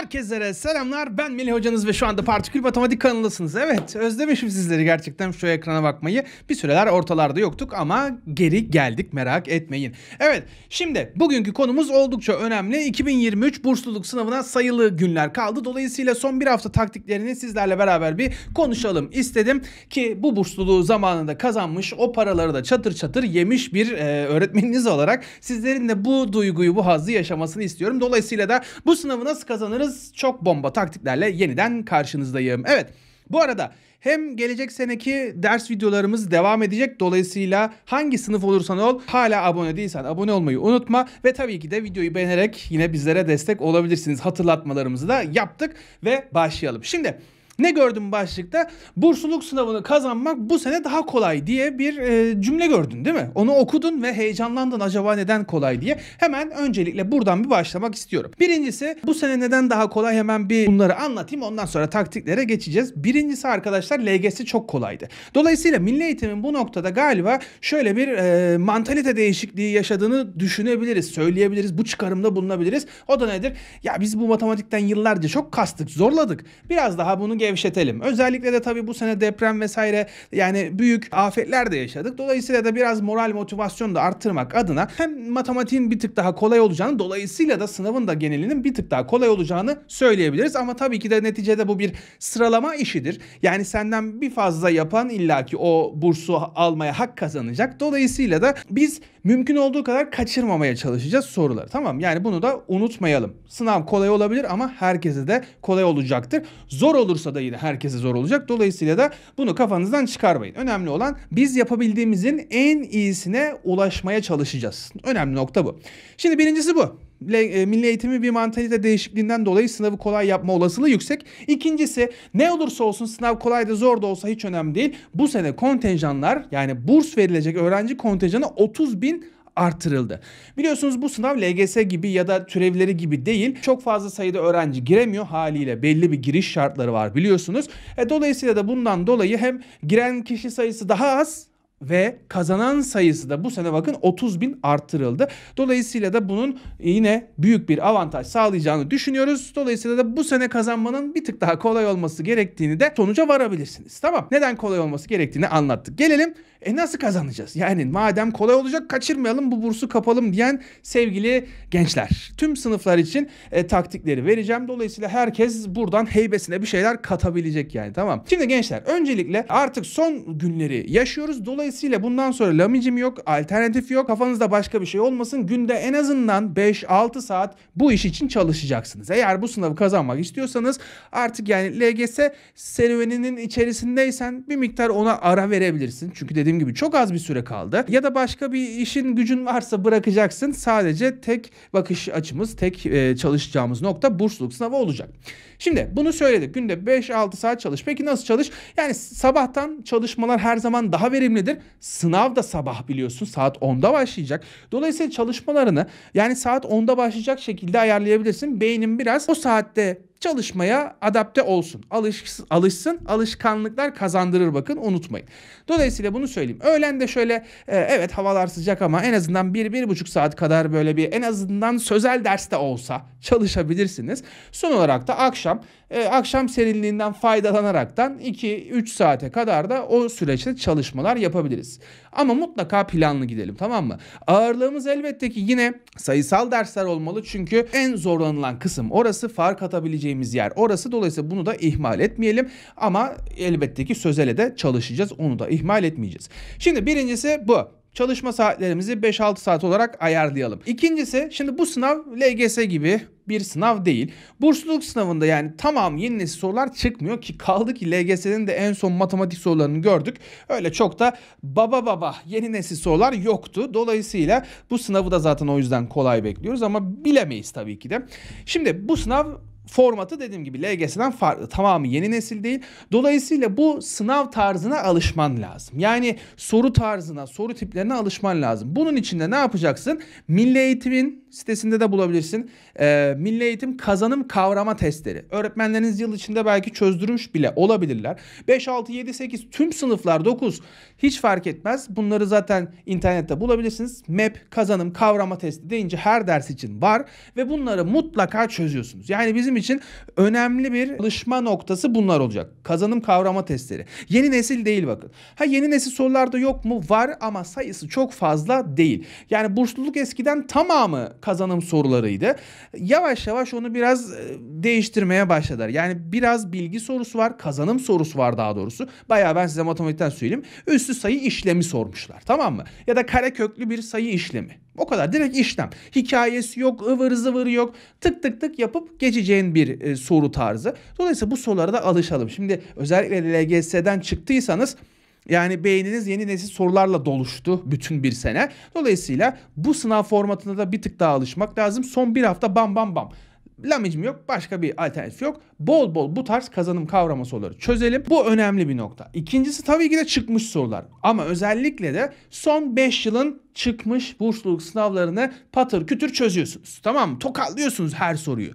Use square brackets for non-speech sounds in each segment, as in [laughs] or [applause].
Herkese selamlar. Ben Melih hocanız ve şu anda Partikül Matematik kanalındasınız. Evet, özlemişim sizleri gerçekten şu ekrana bakmayı. Bir süreler ortalarda yoktuk ama geri geldik merak etmeyin. Evet, şimdi bugünkü konumuz oldukça önemli. 2023 bursluluk sınavına sayılı günler kaldı. Dolayısıyla son bir hafta taktiklerini sizlerle beraber bir konuşalım istedim ki bu bursluluğu zamanında kazanmış, o paraları da çatır çatır yemiş bir e, öğretmeniniz olarak sizlerin de bu duyguyu, bu hazzı yaşamasını istiyorum. Dolayısıyla da bu sınavı nasıl kazanırız hazırsanız çok bomba taktiklerle yeniden karşınızdayım. Evet bu arada hem gelecek seneki ders videolarımız devam edecek. Dolayısıyla hangi sınıf olursan ol hala abone değilsen abone olmayı unutma. Ve tabii ki de videoyu beğenerek yine bizlere destek olabilirsiniz. Hatırlatmalarımızı da yaptık ve başlayalım. Şimdi ne gördüm başlıkta? Bursluluk sınavını kazanmak bu sene daha kolay diye bir e, cümle gördün değil mi? Onu okudun ve heyecanlandın acaba neden kolay diye. Hemen öncelikle buradan bir başlamak istiyorum. Birincisi bu sene neden daha kolay hemen bir bunları anlatayım. Ondan sonra taktiklere geçeceğiz. Birincisi arkadaşlar LGS çok kolaydı. Dolayısıyla Milli Eğitim'in bu noktada galiba şöyle bir e, mantalite değişikliği yaşadığını düşünebiliriz, söyleyebiliriz. Bu çıkarımda bulunabiliriz. O da nedir? Ya biz bu matematikten yıllarca çok kastık, zorladık. Biraz daha bunu ge- gevşetelim. Özellikle de tabii bu sene deprem vesaire yani büyük afetler de yaşadık. Dolayısıyla da biraz moral motivasyonu da arttırmak adına hem matematiğin bir tık daha kolay olacağını dolayısıyla da sınavın da genelinin bir tık daha kolay olacağını söyleyebiliriz. Ama tabii ki de neticede bu bir sıralama işidir. Yani senden bir fazla yapan illaki o bursu almaya hak kazanacak. Dolayısıyla da biz mümkün olduğu kadar kaçırmamaya çalışacağız soruları. Tamam yani bunu da unutmayalım. Sınav kolay olabilir ama herkese de kolay olacaktır. Zor olursa da da yine herkese zor olacak. Dolayısıyla da bunu kafanızdan çıkarmayın. Önemli olan biz yapabildiğimizin en iyisine ulaşmaya çalışacağız. Önemli nokta bu. Şimdi birincisi bu. E, milli eğitimi bir mantalite değişikliğinden dolayı sınavı kolay yapma olasılığı yüksek. İkincisi ne olursa olsun sınav kolay da zor da olsa hiç önemli değil. Bu sene kontenjanlar yani burs verilecek öğrenci kontenjanı 30 bin artırıldı. Biliyorsunuz bu sınav LGS gibi ya da türevleri gibi değil. Çok fazla sayıda öğrenci giremiyor haliyle. Belli bir giriş şartları var biliyorsunuz. E, dolayısıyla da bundan dolayı hem giren kişi sayısı daha az ve kazanan sayısı da bu sene bakın 30 bin arttırıldı. Dolayısıyla da bunun yine büyük bir avantaj sağlayacağını düşünüyoruz. Dolayısıyla da bu sene kazanmanın bir tık daha kolay olması gerektiğini de sonuca varabilirsiniz. Tamam neden kolay olması gerektiğini anlattık. Gelelim e nasıl kazanacağız? Yani madem kolay olacak kaçırmayalım bu bursu kapalım diyen sevgili gençler. Tüm sınıflar için e, taktikleri vereceğim. Dolayısıyla herkes buradan heybesine bir şeyler katabilecek yani tamam. Şimdi gençler öncelikle artık son günleri yaşıyoruz. Dolayısıyla Dolayısıyla bundan sonra lamicim yok, alternatif yok. Kafanızda başka bir şey olmasın. Günde en azından 5-6 saat bu iş için çalışacaksınız. Eğer bu sınavı kazanmak istiyorsanız artık yani LGS serüveninin içerisindeysen bir miktar ona ara verebilirsin. Çünkü dediğim gibi çok az bir süre kaldı. Ya da başka bir işin gücün varsa bırakacaksın. Sadece tek bakış açımız, tek e, çalışacağımız nokta bursluluk sınavı olacak. Şimdi bunu söyledik. Günde 5-6 saat çalış. Peki nasıl çalış? Yani sabahtan çalışmalar her zaman daha verimlidir. Sınav da sabah biliyorsun saat 10'da başlayacak. Dolayısıyla çalışmalarını yani saat 10'da başlayacak şekilde ayarlayabilirsin. Beynin biraz o saatte çalışmaya adapte olsun. Alış, alışsın, alışkanlıklar kazandırır bakın unutmayın. Dolayısıyla bunu söyleyeyim. Öğlen de şöyle e, evet havalar sıcak ama en azından 1-1,5 saat kadar böyle bir en azından sözel derste olsa çalışabilirsiniz. Son olarak da akşam e, akşam serinliğinden faydalanaraktan 2-3 saate kadar da o süreçte çalışmalar yapabiliriz. Ama mutlaka planlı gidelim tamam mı? Ağırlığımız elbette ki yine sayısal dersler olmalı çünkü en zorlanılan kısım orası fark atabileceğimiz yer orası dolayısıyla bunu da ihmal etmeyelim ama elbette ki sözele de çalışacağız onu da ihmal etmeyeceğiz. Şimdi birincisi bu çalışma saatlerimizi 5-6 saat olarak ayarlayalım. İkincisi şimdi bu sınav LGS gibi bir sınav değil. Bursluluk sınavında yani tamam yeni nesil sorular çıkmıyor ki kaldı ki LGS'nin de en son matematik sorularını gördük. Öyle çok da baba baba yeni nesil sorular yoktu. Dolayısıyla bu sınavı da zaten o yüzden kolay bekliyoruz ama bilemeyiz tabii ki de. Şimdi bu sınav formatı dediğim gibi LGS'den farklı. Tamamı yeni nesil değil. Dolayısıyla bu sınav tarzına alışman lazım. Yani soru tarzına, soru tiplerine alışman lazım. Bunun için de ne yapacaksın? Milli Eğitim'in sitesinde de bulabilirsin. Ee, Milli Eğitim kazanım kavrama testleri. Öğretmenleriniz yıl içinde belki çözdürmüş bile olabilirler. 5, 6, 7, 8 tüm sınıflar 9 hiç fark etmez. Bunları zaten internette bulabilirsiniz. MEP kazanım kavrama testi deyince her ders için var ve bunları mutlaka çözüyorsunuz. Yani bizim için önemli bir çalışma noktası bunlar olacak. Kazanım kavrama testleri. Yeni nesil değil bakın. Ha yeni nesil sorularda yok mu? Var ama sayısı çok fazla değil. Yani bursluluk eskiden tamamı kazanım sorularıydı. Yavaş yavaş onu biraz e, değiştirmeye başladılar. Yani biraz bilgi sorusu var, kazanım sorusu var daha doğrusu. Bayağı ben size matematikten söyleyeyim. Üstü sayı işlemi sormuşlar tamam mı? Ya da kare köklü bir sayı işlemi. O kadar direkt işlem. Hikayesi yok, ıvır zıvır yok. Tık tık tık yapıp geçeceğin bir e, soru tarzı. Dolayısıyla bu sorulara da alışalım. Şimdi özellikle LGS'den çıktıysanız yani beyniniz yeni nesil sorularla doluştu bütün bir sene. Dolayısıyla bu sınav formatına da bir tık daha alışmak lazım. Son bir hafta bam bam bam. Lamicim yok. Başka bir alternatif yok. Bol bol bu tarz kazanım kavrama soruları çözelim. Bu önemli bir nokta. İkincisi tabii ki de çıkmış sorular. Ama özellikle de son 5 yılın çıkmış bursluluk sınavlarını patır kütür çözüyorsunuz. Tamam mı? Tokatlıyorsunuz her soruyu.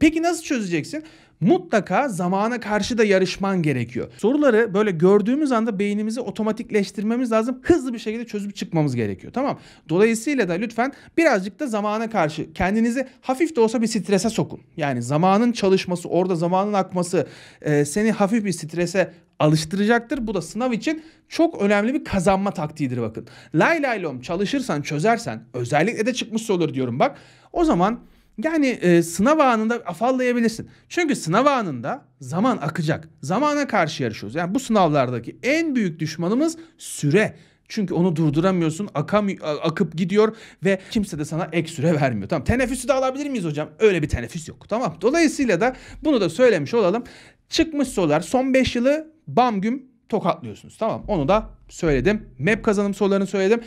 Peki nasıl çözeceksin? mutlaka zamana karşı da yarışman gerekiyor. Soruları böyle gördüğümüz anda beynimizi otomatikleştirmemiz lazım. Hızlı bir şekilde çözüp çıkmamız gerekiyor. Tamam. Dolayısıyla da lütfen birazcık da zamana karşı kendinizi hafif de olsa bir strese sokun. Yani zamanın çalışması, orada zamanın akması e, seni hafif bir strese alıştıracaktır. Bu da sınav için çok önemli bir kazanma taktiğidir bakın. Lay lay lom çalışırsan, çözersen özellikle de çıkmış olur diyorum bak. O zaman yani e, sınav anında afallayabilirsin. Çünkü sınav anında zaman akacak. Zamana karşı yarışıyoruz. Yani bu sınavlardaki en büyük düşmanımız süre. Çünkü onu durduramıyorsun. Akam, akıp gidiyor ve kimse de sana ek süre vermiyor. Tamam teneffüsü de alabilir miyiz hocam? Öyle bir teneffüs yok. Tamam. Dolayısıyla da bunu da söylemiş olalım. Çıkmış sorular son 5 yılı bam güm tokatlıyorsunuz. Tamam onu da söyledim. Map kazanım sorularını söyledim.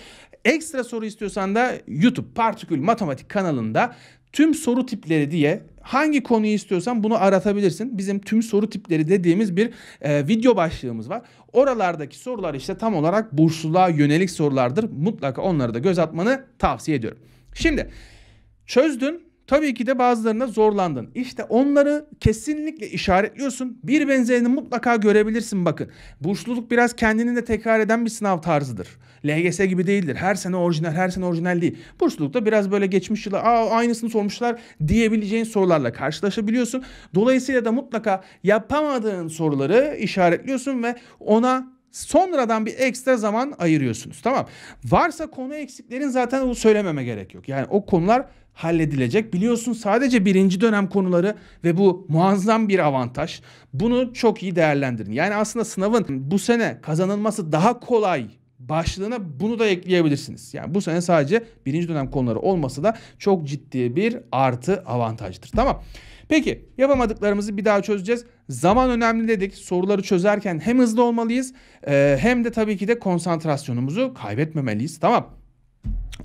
Ekstra soru istiyorsan da YouTube Partikül Matematik kanalında tüm soru tipleri diye hangi konuyu istiyorsan bunu aratabilirsin. Bizim tüm soru tipleri dediğimiz bir e, video başlığımız var. Oralardaki sorular işte tam olarak bursluluğa yönelik sorulardır. Mutlaka onları da göz atmanı tavsiye ediyorum. Şimdi çözdün Tabii ki de bazılarına zorlandın. İşte onları kesinlikle işaretliyorsun. Bir benzerini mutlaka görebilirsin bakın. Burçluluk biraz kendini de tekrar eden bir sınav tarzıdır. LGS gibi değildir. Her sene orijinal, her sene orijinal değil. Burçlulukta biraz böyle geçmiş yıla Aa, aynısını sormuşlar diyebileceğin sorularla karşılaşabiliyorsun. Dolayısıyla da mutlaka yapamadığın soruları işaretliyorsun ve ona sonradan bir ekstra zaman ayırıyorsunuz. Tamam. Varsa konu eksiklerin zaten onu söylememe gerek yok. Yani o konular halledilecek. Biliyorsun sadece birinci dönem konuları ve bu muazzam bir avantaj. Bunu çok iyi değerlendirin. Yani aslında sınavın bu sene kazanılması daha kolay başlığına bunu da ekleyebilirsiniz. Yani bu sene sadece birinci dönem konuları olması da çok ciddi bir artı avantajdır. Tamam. Peki yapamadıklarımızı bir daha çözeceğiz. Zaman önemli dedik. Soruları çözerken hem hızlı olmalıyız hem de tabii ki de konsantrasyonumuzu kaybetmemeliyiz. Tamam.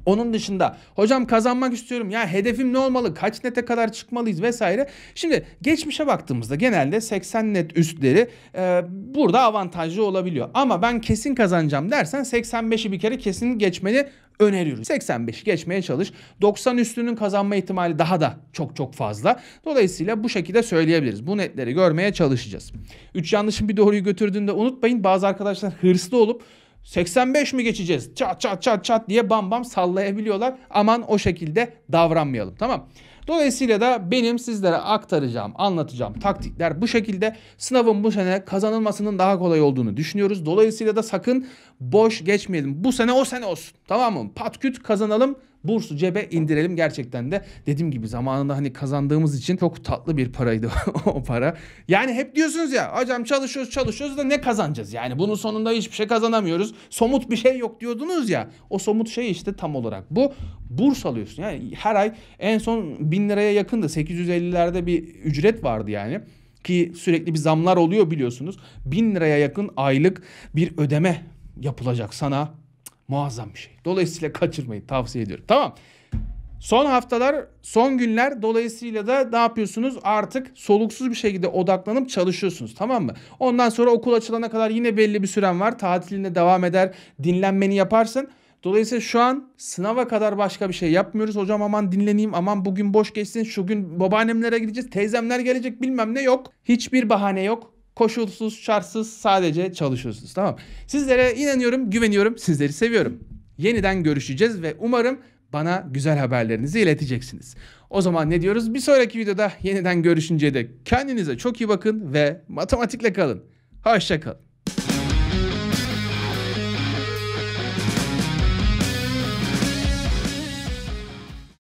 Onun dışında hocam kazanmak istiyorum ya hedefim ne olmalı kaç nete kadar çıkmalıyız vesaire. Şimdi geçmişe baktığımızda genelde 80 net üstleri e, burada avantajlı olabiliyor. Ama ben kesin kazanacağım dersen 85'i bir kere kesin geçmeni öneriyoruz. 85 geçmeye çalış. 90 üstünün kazanma ihtimali daha da çok çok fazla. Dolayısıyla bu şekilde söyleyebiliriz. Bu netleri görmeye çalışacağız. 3 yanlışın bir doğruyu götürdüğünde unutmayın bazı arkadaşlar hırslı olup 85 mi geçeceğiz? Çat çat çat çat diye bam bam sallayabiliyorlar. Aman o şekilde davranmayalım. Tamam. Dolayısıyla da benim sizlere aktaracağım, anlatacağım taktikler bu şekilde. Sınavın bu sene kazanılmasının daha kolay olduğunu düşünüyoruz. Dolayısıyla da sakın boş geçmeyelim. Bu sene o sene olsun. Tamam mı? Patküt kazanalım. Bursu cebe indirelim gerçekten de. Dediğim gibi zamanında hani kazandığımız için çok tatlı bir paraydı [laughs] o para. Yani hep diyorsunuz ya hocam çalışıyoruz çalışıyoruz da ne kazanacağız? Yani bunun sonunda hiçbir şey kazanamıyoruz. Somut bir şey yok diyordunuz ya. O somut şey işte tam olarak bu. Burs alıyorsun. Yani her ay en son bin liraya yakındı. 850'lerde bir ücret vardı yani ki sürekli bir zamlar oluyor biliyorsunuz. bin liraya yakın aylık bir ödeme yapılacak sana muazzam bir şey. Dolayısıyla kaçırmayı tavsiye ediyorum. Tamam. Son haftalar, son günler dolayısıyla da ne yapıyorsunuz? Artık soluksuz bir şekilde odaklanıp çalışıyorsunuz tamam mı? Ondan sonra okul açılana kadar yine belli bir süren var. Tatilinde devam eder, dinlenmeni yaparsın. Dolayısıyla şu an sınava kadar başka bir şey yapmıyoruz. Hocam aman dinleneyim, aman bugün boş geçsin, şu gün babaannemlere gideceğiz, teyzemler gelecek bilmem ne yok. Hiçbir bahane yok. Koşulsuz, şartsız sadece çalışıyorsunuz. Tamam. Sizlere inanıyorum, güveniyorum. Sizleri seviyorum. Yeniden görüşeceğiz ve umarım bana güzel haberlerinizi ileteceksiniz. O zaman ne diyoruz? Bir sonraki videoda yeniden görüşünceye de kendinize çok iyi bakın ve matematikle kalın. Hoşça kalın.